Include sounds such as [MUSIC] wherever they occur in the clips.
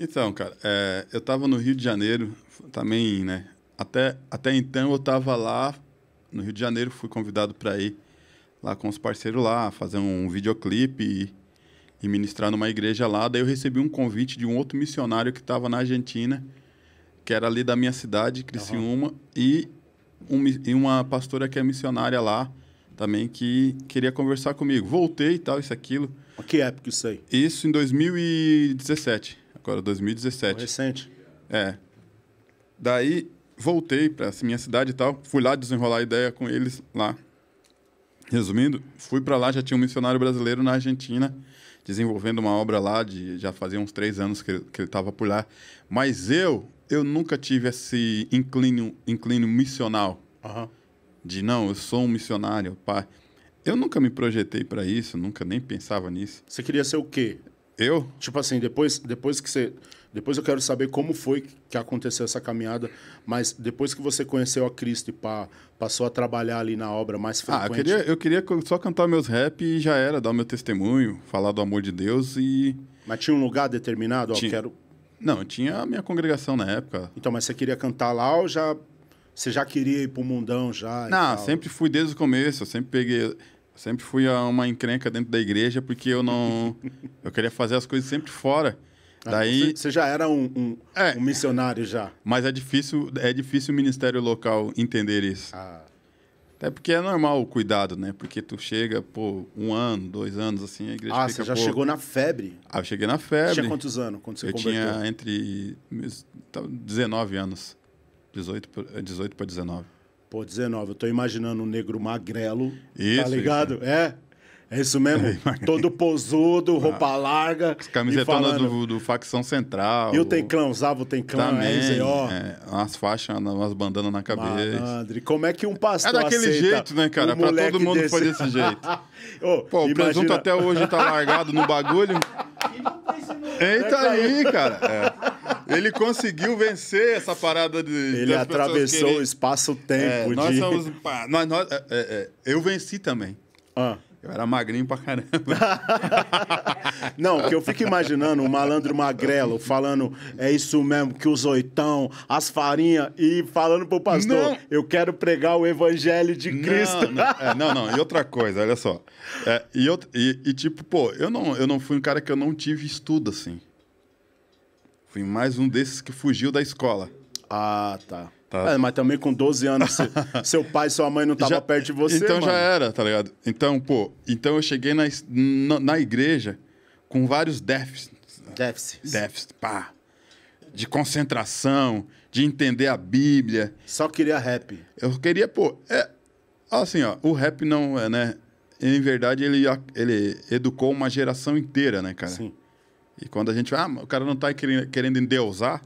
Então, cara, é, eu estava no Rio de Janeiro também, né? Até, até então eu estava lá no Rio de Janeiro, fui convidado para ir lá com os parceiros lá, fazer um videoclipe e, e, ministrar numa igreja lá. Daí eu recebi um convite de um outro missionário que estava na Argentina, que era ali da minha cidade, Criciúma, uhum. e, um, e uma pastora que é missionária lá também, que queria conversar comigo. Voltei e tal, isso, aquilo. Que época isso aí? Isso em 2017 agora, 2017. Recente. É. Daí voltei para minha cidade e tal, fui lá desenrolar a ideia com eles lá. Resumindo, fui para lá, já tinha um missionário brasileiro na Argentina, desenvolvendo uma obra lá, de, já fazia uns três anos que, ele estava por lá. Mas eu, eu nunca tive esse inclínio, inclínio missional. Uhum. De não, eu sou um missionário, pai. Eu nunca me projetei para isso, nunca nem pensava nisso. Você queria ser o quê? Eu? Tipo assim, depois, depois que você. Depois eu quero saber como foi que aconteceu essa caminhada, mas depois que você conheceu a Cristo e pá, passou a trabalhar ali na obra mais frequente. Ah, eu queria, eu queria só cantar meus rap e já era, dar o meu testemunho, falar do amor de Deus e. Mas tinha um lugar determinado? Tinha... Ó, quero... Não, tinha a minha congregação na época. Então, mas você queria cantar lá ou já. Você já queria ir pro mundão já? Não, sempre fui desde o começo, eu sempre peguei. Sempre fui uma encrenca dentro da igreja porque eu não. [LAUGHS] eu queria fazer as coisas sempre fora. Ah, então Daí. Você já era um, um, é, um, missionário já. Mas é difícil, é difícil o ministério local entender isso. Ah. Até porque é normal o cuidado, né? Porque tu chega, pô, um ano, dois anos, assim, a igreja Ah, fica, você já pô... chegou na febre? Ah, eu cheguei na febre. Tinha quantos anos quando você eu converteu? tinha entre 19 tá, anos. 18, 18 para 19. Pô, 19, eu tô imaginando um negro magrelo, tá isso, tá ligado? Isso. É, é isso mesmo? [LAUGHS] Todo posudo, ah. roupa ah, larga. Camisetona falando... do, do facção central. E o Tenclão, usava o Tenclão, também, RZO. É, umas faixas, umas bandanas na cabeça. Malandre, como é que um pastor É daquele jeito, né, cara? Um pra todo mundo desse... foi desse [LAUGHS] jeito. oh, Pô, imagina... o presunto até hoje tá largado no bagulho. [LAUGHS] Eita é aí, cara. É. Ele conseguiu vencer essa parada de. Ele atravessou ele... o espaço-tempo. É, nós de... somos. Nós, nós, é, é, é, eu venci também. Ah. Eu era magrinho pra caramba. [LAUGHS] Não, que eu fico imaginando um malandro magrelo falando é isso mesmo, que os oitão, as farinhas, e falando pro pastor, não. eu quero pregar o evangelho de Cristo. Não, não, é, não, não. e outra coisa, olha só. É, e, e, e, tipo, pô, eu não, eu não fui um cara que eu não tive estudo, assim. Fui mais um desses que fugiu da escola. Ah, tá. tá. É, mas também com 12 anos, seu, [LAUGHS] seu pai e sua mãe não estavam perto de você. Então mano. já era, tá ligado? Então, pô, então eu cheguei na, na, na igreja com vários déficits. Déficits. Déficits, pá. De concentração, de entender a Bíblia. Só queria rap. Eu queria, pô. É, assim, ó, o rap não é, né? Em verdade, ele, ele educou uma geração inteira, né, cara? Sim. E quando a gente, ah, o cara não está querendo endeusar,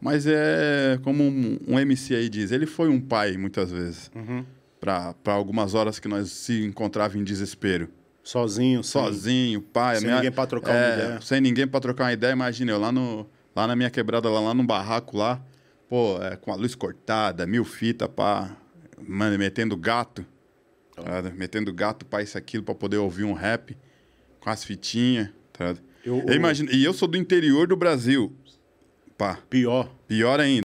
mas é como um, um, MC aí diz, ele foi um pai muitas vezes. Uhum. Para algumas horas que nós se encontrava em desespero. Sozinho, sozinho, pai. Sem minha, ninguém para trocar é, uma ideia. Sem ninguém para trocar uma ideia, imagina eu lá, no, lá na minha quebrada, lá, lá no barraco lá, pô, é, com a luz cortada, mil fita, pá, mano, metendo gato, tá, metendo gato para isso aquilo, para poder ouvir um rap, com as fitinhas, tá, eu, eu imagino, e eu sou do interior do Brasil. Pá. Pior. Pior ainda.